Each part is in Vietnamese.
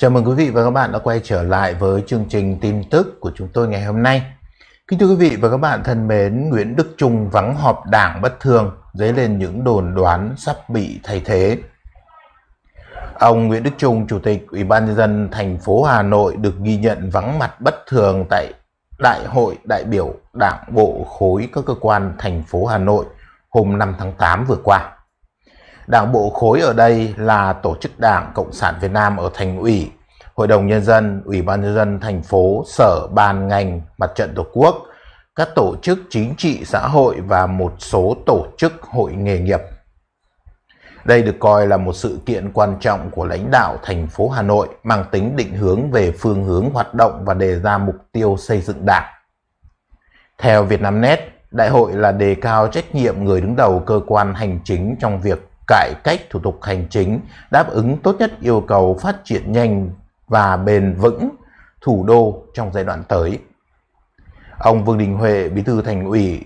Chào mừng quý vị và các bạn đã quay trở lại với chương trình tin tức của chúng tôi ngày hôm nay. Kính thưa quý vị và các bạn thân mến, Nguyễn Đức Trung vắng họp đảng bất thường, dấy lên những đồn đoán sắp bị thay thế. Ông Nguyễn Đức Trung, Chủ tịch Ủy ban nhân dân thành phố Hà Nội được ghi nhận vắng mặt bất thường tại Đại hội đại biểu Đảng bộ khối các cơ quan thành phố Hà Nội hôm 5 tháng 8 vừa qua. Đảng bộ khối ở đây là tổ chức Đảng Cộng sản Việt Nam ở thành ủy, Hội đồng Nhân dân, Ủy ban Nhân dân thành phố, sở, ban, ngành, mặt trận Tổ quốc, các tổ chức chính trị xã hội và một số tổ chức hội nghề nghiệp. Đây được coi là một sự kiện quan trọng của lãnh đạo thành phố Hà Nội mang tính định hướng về phương hướng hoạt động và đề ra mục tiêu xây dựng đảng. Theo Vietnamnet, đại hội là đề cao trách nhiệm người đứng đầu cơ quan hành chính trong việc cải cách thủ tục hành chính đáp ứng tốt nhất yêu cầu phát triển nhanh và bền vững thủ đô trong giai đoạn tới. Ông Vương Đình Huệ, Bí thư Thành ủy,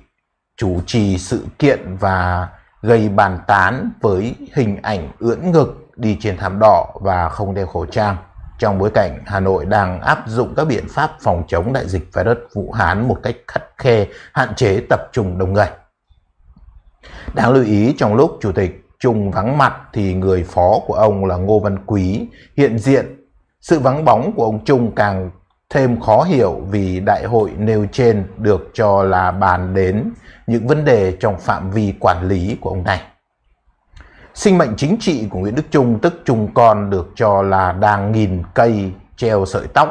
chủ trì sự kiện và gây bàn tán với hình ảnh ưỡn ngực đi trên thảm đỏ và không đeo khẩu trang trong bối cảnh Hà Nội đang áp dụng các biện pháp phòng chống đại dịch virus Vũ Hán một cách khắt khe, hạn chế tập trung đông người. Đáng lưu ý trong lúc Chủ tịch Trung vắng mặt thì người phó của ông là Ngô Văn Quý hiện diện. Sự vắng bóng của ông Trung càng thêm khó hiểu vì đại hội nêu trên được cho là bàn đến những vấn đề trong phạm vi quản lý của ông này. Sinh mệnh chính trị của Nguyễn Đức Trung tức Trung Con được cho là đang nghìn cây treo sợi tóc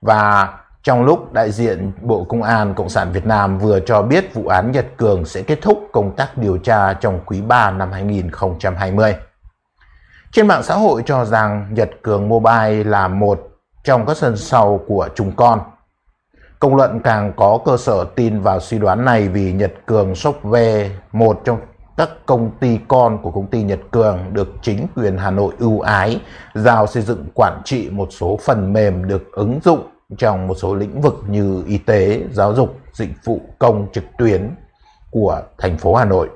và trong lúc đại diện Bộ Công an Cộng sản Việt Nam vừa cho biết vụ án Nhật Cường sẽ kết thúc công tác điều tra trong quý 3 năm 2020. Trên mạng xã hội cho rằng Nhật Cường Mobile là một trong các sân sau của chúng con. Công luận càng có cơ sở tin vào suy đoán này vì Nhật Cường Software, một trong các công ty con của công ty Nhật Cường được chính quyền Hà Nội ưu ái, giao xây dựng quản trị một số phần mềm được ứng dụng trong một số lĩnh vực như y tế, giáo dục, dịch vụ công trực tuyến của thành phố Hà Nội.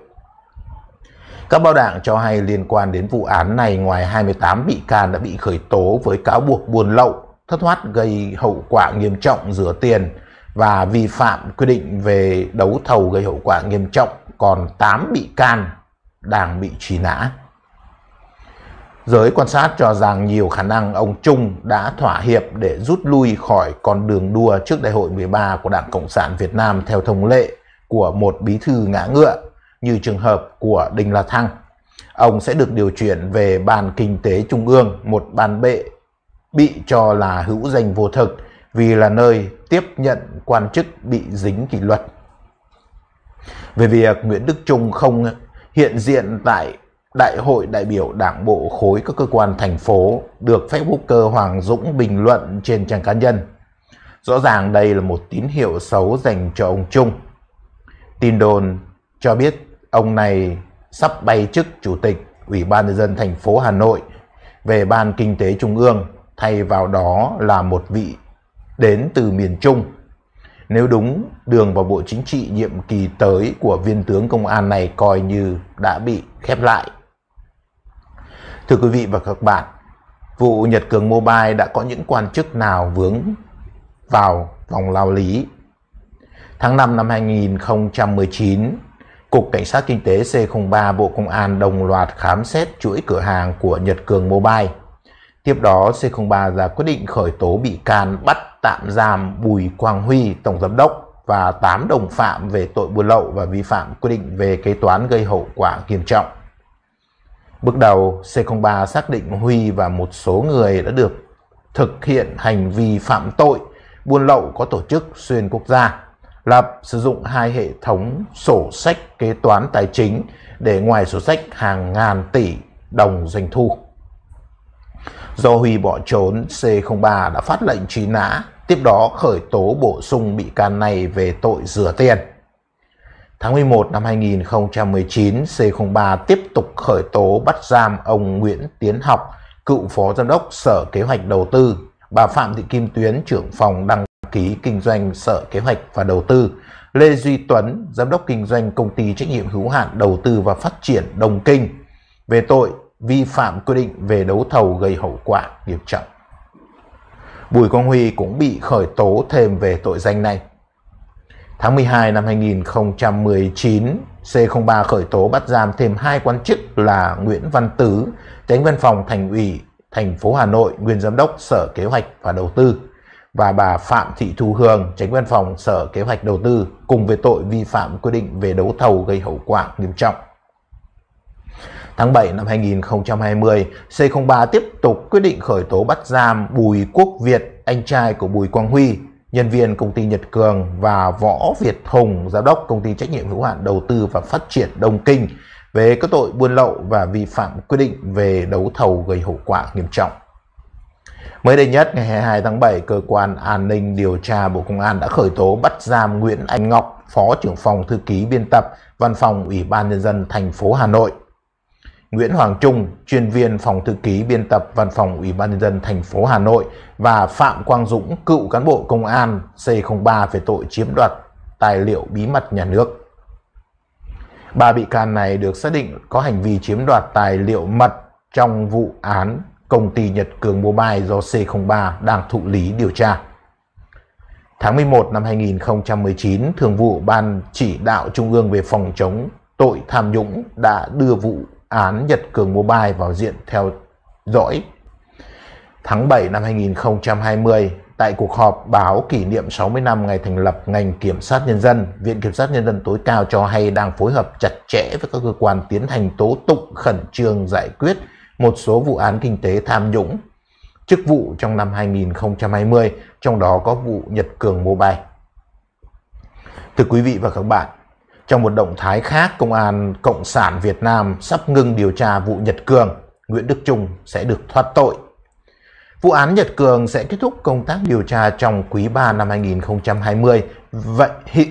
Các báo đảng cho hay liên quan đến vụ án này ngoài 28 bị can đã bị khởi tố với cáo buộc buôn lậu, thất thoát gây hậu quả nghiêm trọng rửa tiền và vi phạm quy định về đấu thầu gây hậu quả nghiêm trọng, còn 8 bị can đang bị truy nã. Giới quan sát cho rằng nhiều khả năng ông Trung đã thỏa hiệp để rút lui khỏi con đường đua trước đại hội 13 của Đảng Cộng sản Việt Nam theo thông lệ của một bí thư ngã ngựa như trường hợp của Đinh La Thăng. Ông sẽ được điều chuyển về Ban Kinh tế Trung ương, một ban bệ bị cho là hữu danh vô thực vì là nơi tiếp nhận quan chức bị dính kỷ luật. Về việc Nguyễn Đức Trung không hiện diện tại Đại hội đại biểu Đảng bộ khối các cơ quan thành phố được Facebooker Hoàng Dũng bình luận trên trang cá nhân. Rõ ràng đây là một tín hiệu xấu dành cho ông Trung. Tin đồn cho biết ông này sắp bay chức chủ tịch Ủy ban nhân dân thành phố Hà Nội về Ban Kinh tế Trung ương, thay vào đó là một vị đến từ miền Trung. Nếu đúng, đường vào Bộ Chính trị nhiệm kỳ tới của viên tướng công an này coi như đã bị khép lại. Thưa quý vị và các bạn, vụ Nhật Cường Mobile đã có những quan chức nào vướng vào vòng lao lý? Tháng 5 năm 2019, Cục Cảnh sát Kinh tế C03 Bộ Công an đồng loạt khám xét chuỗi cửa hàng của Nhật Cường Mobile. Tiếp đó, C03 ra quyết định khởi tố bị can bắt tạm giam Bùi Quang Huy, Tổng Giám đốc và 8 đồng phạm về tội buôn lậu và vi phạm quy định về kế toán gây hậu quả nghiêm trọng. Bước đầu, C03 xác định Huy và một số người đã được thực hiện hành vi phạm tội buôn lậu có tổ chức xuyên quốc gia. Lập sử dụng hai hệ thống sổ sách kế toán tài chính để ngoài sổ sách hàng ngàn tỷ đồng doanh thu. Do Huy bỏ trốn, C03 đã phát lệnh truy nã, tiếp đó khởi tố bổ sung bị can này về tội rửa tiền. Tháng 11 năm 2019, C03 tiếp tục khởi tố bắt giam ông Nguyễn Tiến Học, cựu phó giám đốc Sở Kế hoạch Đầu tư, bà Phạm Thị Kim Tuyến, trưởng phòng đăng ký kinh doanh Sở Kế hoạch và Đầu tư, Lê Duy Tuấn, giám đốc kinh doanh công ty trách nhiệm hữu hạn đầu tư và phát triển Đồng Kinh về tội vi phạm quy định về đấu thầu gây hậu quả nghiêm trọng. Bùi Quang Huy cũng bị khởi tố thêm về tội danh này. Tháng 12 năm 2019, C03 khởi tố bắt giam thêm hai quan chức là Nguyễn Văn Tứ, tránh văn phòng thành ủy thành phố Hà Nội, nguyên giám đốc Sở Kế hoạch và Đầu tư và bà Phạm Thị Thu Hương, tránh văn phòng Sở Kế hoạch Đầu tư cùng về tội vi phạm quy định về đấu thầu gây hậu quả nghiêm trọng. Tháng 7 năm 2020, C03 tiếp tục quyết định khởi tố bắt giam Bùi Quốc Việt, anh trai của Bùi Quang Huy, nhân viên công ty Nhật Cường và Võ Việt Hùng, giám đốc công ty trách nhiệm hữu hạn đầu tư và phát triển Đông Kinh về các tội buôn lậu và vi phạm quy định về đấu thầu gây hậu quả nghiêm trọng. Mới đây nhất, ngày 22 tháng 7, cơ quan an ninh điều tra Bộ Công an đã khởi tố bắt giam Nguyễn Anh Ngọc, Phó trưởng phòng thư ký biên tập Văn phòng Ủy ban nhân dân thành phố Hà Nội Nguyễn Hoàng Trung, chuyên viên phòng thư ký biên tập văn phòng Ủy ban nhân dân thành phố Hà Nội và Phạm Quang Dũng, cựu cán bộ công an C03 về tội chiếm đoạt tài liệu bí mật nhà nước. Ba bị can này được xác định có hành vi chiếm đoạt tài liệu mật trong vụ án công ty Nhật Cường Mobile do C03 đang thụ lý điều tra. Tháng 11 năm 2019, Thường vụ Ban Chỉ đạo Trung ương về phòng chống tội tham nhũng đã đưa vụ án Nhật Cường Mobile vào diện theo dõi. Tháng 7 năm 2020, tại cuộc họp báo kỷ niệm 60 năm ngày thành lập ngành Kiểm sát Nhân dân, Viện Kiểm sát Nhân dân tối cao cho hay đang phối hợp chặt chẽ với các cơ quan tiến hành tố tụng khẩn trương giải quyết một số vụ án kinh tế tham nhũng, chức vụ trong năm 2020, trong đó có vụ Nhật Cường Mobile. Thưa quý vị và các bạn, trong một động thái khác, Công an Cộng sản Việt Nam sắp ngưng điều tra vụ Nhật Cường, Nguyễn Đức Trung sẽ được thoát tội. Vụ án Nhật Cường sẽ kết thúc công tác điều tra trong quý 3 năm 2020. Vậy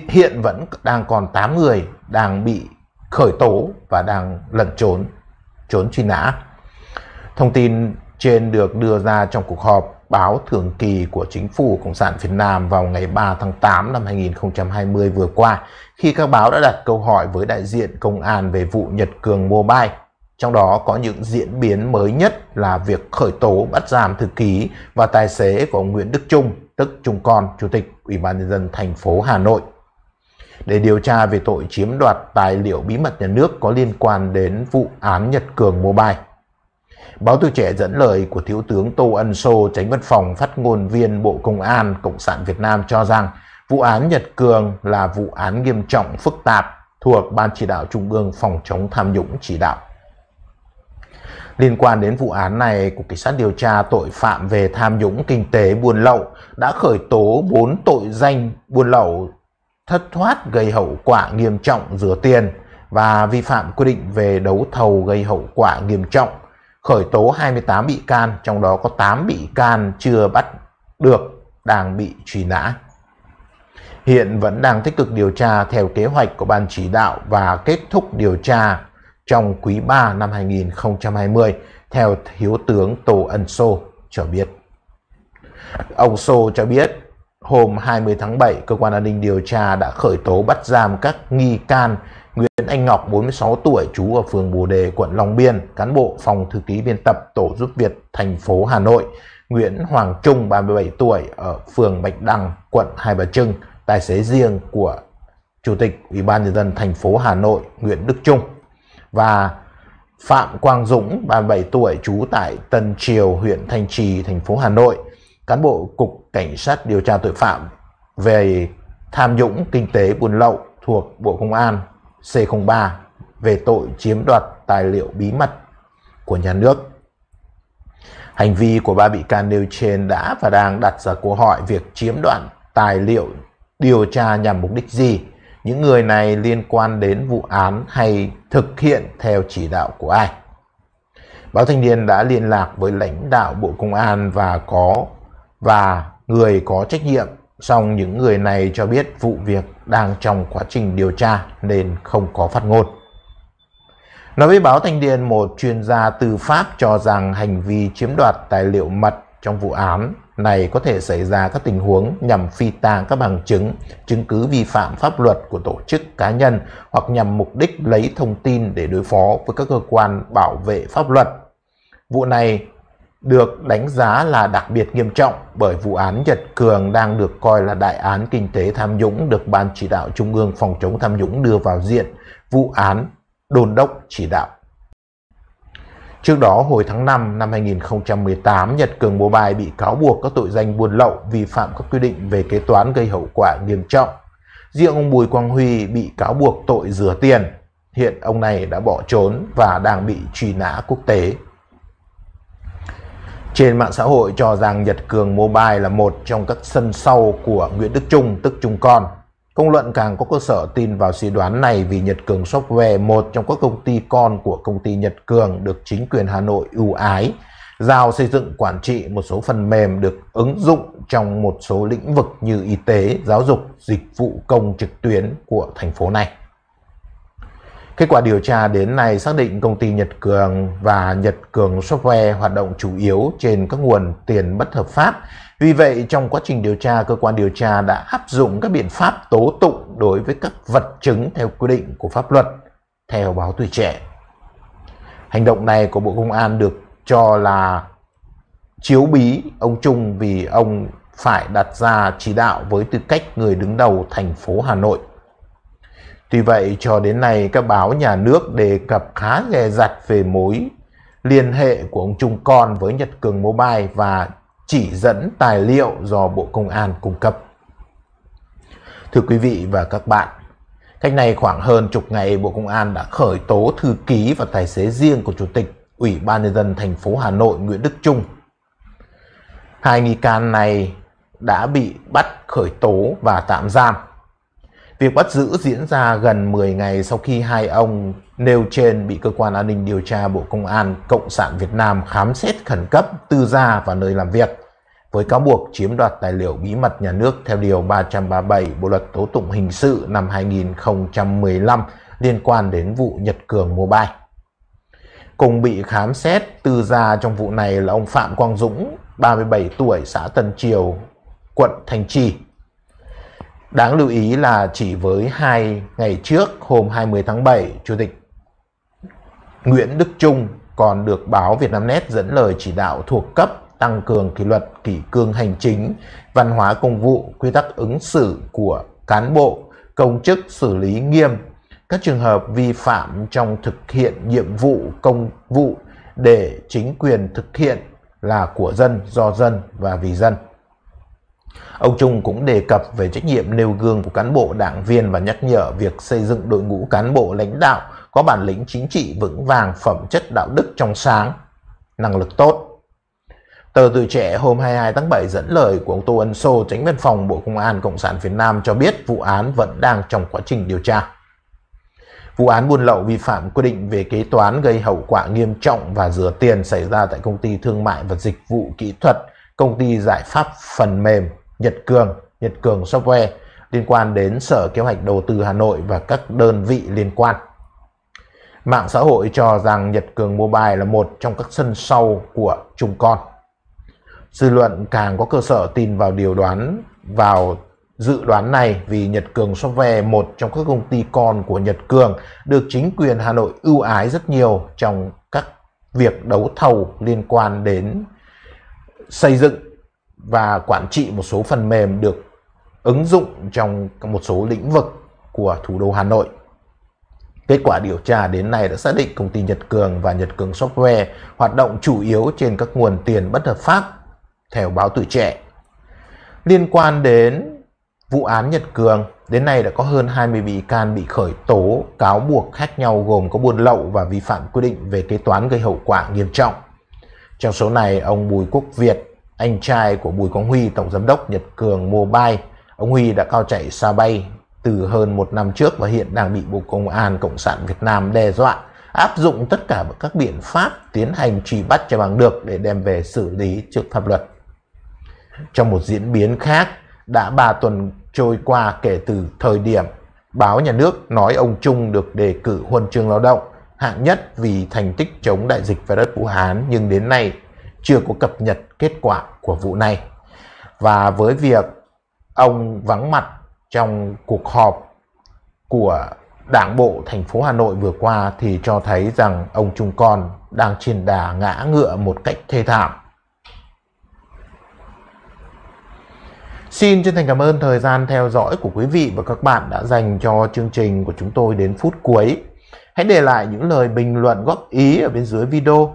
hiện vẫn đang còn 8 người đang bị khởi tố và đang lẩn trốn, trốn truy nã. Thông tin trên được đưa ra trong cuộc họp báo thường kỳ của chính phủ Cộng sản Việt Nam vào ngày 3 tháng 8 năm 2020 vừa qua khi các báo đã đặt câu hỏi với đại diện công an về vụ Nhật Cường Mobile. Trong đó có những diễn biến mới nhất là việc khởi tố bắt giam thư ký và tài xế của ông Nguyễn Đức Trung, tức Trung Con, Chủ tịch Ủy ban nhân dân thành phố Hà Nội để điều tra về tội chiếm đoạt tài liệu bí mật nhà nước có liên quan đến vụ án Nhật Cường Mobile. Báo tuổi trẻ dẫn lời của Thiếu tướng Tô Ân Sô, tránh văn phòng phát ngôn viên Bộ Công an Cộng sản Việt Nam cho rằng vụ án Nhật Cường là vụ án nghiêm trọng phức tạp thuộc Ban chỉ đạo Trung ương phòng chống tham nhũng chỉ đạo. Liên quan đến vụ án này, Cục Cảnh sát điều tra tội phạm về tham nhũng kinh tế buôn lậu đã khởi tố 4 tội danh buôn lậu thất thoát gây hậu quả nghiêm trọng rửa tiền và vi phạm quy định về đấu thầu gây hậu quả nghiêm trọng khởi tố 28 bị can, trong đó có 8 bị can chưa bắt được đang bị truy nã. Hiện vẫn đang tích cực điều tra theo kế hoạch của Ban chỉ đạo và kết thúc điều tra trong quý 3 năm 2020, theo Thiếu tướng Tô Ân Sô cho biết. Ông Sô cho biết, hôm 20 tháng 7, Cơ quan An ninh Điều tra đã khởi tố bắt giam các nghi can Nguyễn Anh Ngọc 46 tuổi trú ở phường Bồ Đề quận Long Biên cán bộ phòng thư ký biên tập tổ giúp việc thành phố Hà Nội Nguyễn Hoàng Trung 37 tuổi ở phường Bạch Đằng quận Hai Bà Trưng tài xế riêng của Chủ tịch Ủy ban nhân dân thành phố Hà Nội Nguyễn Đức Trung và Phạm Quang Dũng 37 tuổi trú tại Tân Triều huyện Thanh Trì thành phố Hà Nội cán bộ cục cảnh sát điều tra tội phạm về tham nhũng kinh tế buôn lậu thuộc Bộ Công an C03 về tội chiếm đoạt tài liệu bí mật của nhà nước. Hành vi của ba bị can nêu trên đã và đang đặt ra câu hỏi việc chiếm đoạt tài liệu điều tra nhằm mục đích gì, những người này liên quan đến vụ án hay thực hiện theo chỉ đạo của ai. Báo Thanh niên đã liên lạc với lãnh đạo Bộ Công an và có và người có trách nhiệm Song những người này cho biết vụ việc đang trong quá trình điều tra nên không có phát ngôn. Nói với báo Thanh Điền, một chuyên gia tư pháp cho rằng hành vi chiếm đoạt tài liệu mật trong vụ án này có thể xảy ra các tình huống nhằm phi tang các bằng chứng, chứng cứ vi phạm pháp luật của tổ chức cá nhân hoặc nhằm mục đích lấy thông tin để đối phó với các cơ quan bảo vệ pháp luật. Vụ này được đánh giá là đặc biệt nghiêm trọng bởi vụ án Nhật Cường đang được coi là đại án kinh tế tham nhũng được Ban Chỉ đạo Trung ương Phòng chống tham nhũng đưa vào diện vụ án đồn đốc chỉ đạo. Trước đó, hồi tháng 5 năm 2018, Nhật Cường Mobile bị cáo buộc các tội danh buôn lậu, vi phạm các quy định về kế toán gây hậu quả nghiêm trọng. Riêng ông Bùi Quang Huy bị cáo buộc tội rửa tiền. Hiện ông này đã bỏ trốn và đang bị truy nã quốc tế. Trên mạng xã hội cho rằng Nhật Cường Mobile là một trong các sân sau của Nguyễn Đức Trung tức Trung Con. Công luận càng có cơ sở tin vào suy đoán này vì Nhật Cường Software, một trong các công ty con của công ty Nhật Cường được chính quyền Hà Nội ưu ái, giao xây dựng quản trị một số phần mềm được ứng dụng trong một số lĩnh vực như y tế, giáo dục, dịch vụ công trực tuyến của thành phố này. Kết quả điều tra đến nay xác định công ty Nhật Cường và Nhật Cường Software hoạt động chủ yếu trên các nguồn tiền bất hợp pháp. Vì vậy, trong quá trình điều tra, cơ quan điều tra đã áp dụng các biện pháp tố tụng đối với các vật chứng theo quy định của pháp luật, theo báo tuổi trẻ. Hành động này của Bộ Công an được cho là chiếu bí ông Trung vì ông phải đặt ra chỉ đạo với tư cách người đứng đầu thành phố Hà Nội. Tuy vậy, cho đến nay các báo nhà nước đề cập khá dè dặt về mối liên hệ của ông Trung Con với Nhật Cường Mobile và chỉ dẫn tài liệu do Bộ Công an cung cấp. Thưa quý vị và các bạn, cách này khoảng hơn chục ngày Bộ Công an đã khởi tố thư ký và tài xế riêng của Chủ tịch Ủy ban Nhân dân thành phố Hà Nội Nguyễn Đức Trung. Hai nghi can này đã bị bắt khởi tố và tạm giam Việc bắt giữ diễn ra gần 10 ngày sau khi hai ông nêu trên bị cơ quan an ninh điều tra Bộ Công an Cộng sản Việt Nam khám xét khẩn cấp tư gia và nơi làm việc với cáo buộc chiếm đoạt tài liệu bí mật nhà nước theo Điều 337 Bộ Luật Tố Tụng Hình sự năm 2015 liên quan đến vụ Nhật Cường Mobile. Cùng bị khám xét tư gia trong vụ này là ông Phạm Quang Dũng, 37 tuổi, xã Tân Triều, quận Thanh Trì, Đáng lưu ý là chỉ với hai ngày trước hôm 20 tháng 7, Chủ tịch Nguyễn Đức Trung còn được báo Vietnamnet dẫn lời chỉ đạo thuộc cấp tăng cường kỷ luật kỷ cương hành chính, văn hóa công vụ, quy tắc ứng xử của cán bộ, công chức xử lý nghiêm các trường hợp vi phạm trong thực hiện nhiệm vụ công vụ để chính quyền thực hiện là của dân, do dân và vì dân. Ông Trung cũng đề cập về trách nhiệm nêu gương của cán bộ đảng viên và nhắc nhở việc xây dựng đội ngũ cán bộ lãnh đạo có bản lĩnh chính trị vững vàng, phẩm chất đạo đức trong sáng, năng lực tốt. Tờ Tuổi Trẻ hôm 22 tháng 7 dẫn lời của ông Tô Ân Sô, tránh văn phòng Bộ Công an Cộng sản Việt Nam cho biết vụ án vẫn đang trong quá trình điều tra. Vụ án buôn lậu vi phạm quy định về kế toán gây hậu quả nghiêm trọng và rửa tiền xảy ra tại công ty thương mại và dịch vụ kỹ thuật, công ty giải pháp phần mềm Nhật Cường, Nhật Cường Software liên quan đến Sở Kế hoạch Đầu tư Hà Nội và các đơn vị liên quan. Mạng xã hội cho rằng Nhật Cường Mobile là một trong các sân sau của Trung Con. Dư luận càng có cơ sở tin vào điều đoán vào dự đoán này vì Nhật Cường Software, một trong các công ty con của Nhật Cường, được chính quyền Hà Nội ưu ái rất nhiều trong các việc đấu thầu liên quan đến xây dựng và quản trị một số phần mềm được ứng dụng trong một số lĩnh vực của thủ đô Hà Nội. Kết quả điều tra đến nay đã xác định công ty Nhật Cường và Nhật Cường Software hoạt động chủ yếu trên các nguồn tiền bất hợp pháp, theo báo tuổi trẻ. Liên quan đến vụ án Nhật Cường, đến nay đã có hơn 20 bị can bị khởi tố, cáo buộc khác nhau gồm có buôn lậu và vi phạm quy định về kế toán gây hậu quả nghiêm trọng. Trong số này, ông Bùi Quốc Việt, anh trai của Bùi Quang Huy, tổng giám đốc Nhật Cường Mobile. Ông Huy đã cao chạy xa bay từ hơn một năm trước và hiện đang bị Bộ Công an Cộng sản Việt Nam đe dọa áp dụng tất cả các biện pháp tiến hành truy bắt cho bằng được để đem về xử lý trước pháp luật. Trong một diễn biến khác, đã 3 tuần trôi qua kể từ thời điểm báo nhà nước nói ông Trung được đề cử huân chương lao động hạng nhất vì thành tích chống đại dịch virus Vũ Hán nhưng đến nay chưa có cập nhật kết quả của vụ này. Và với việc ông vắng mặt trong cuộc họp của Đảng bộ thành phố Hà Nội vừa qua thì cho thấy rằng ông Trung Con đang trên đà ngã ngựa một cách thê thảm. Xin chân thành cảm ơn thời gian theo dõi của quý vị và các bạn đã dành cho chương trình của chúng tôi đến phút cuối. Hãy để lại những lời bình luận góp ý ở bên dưới video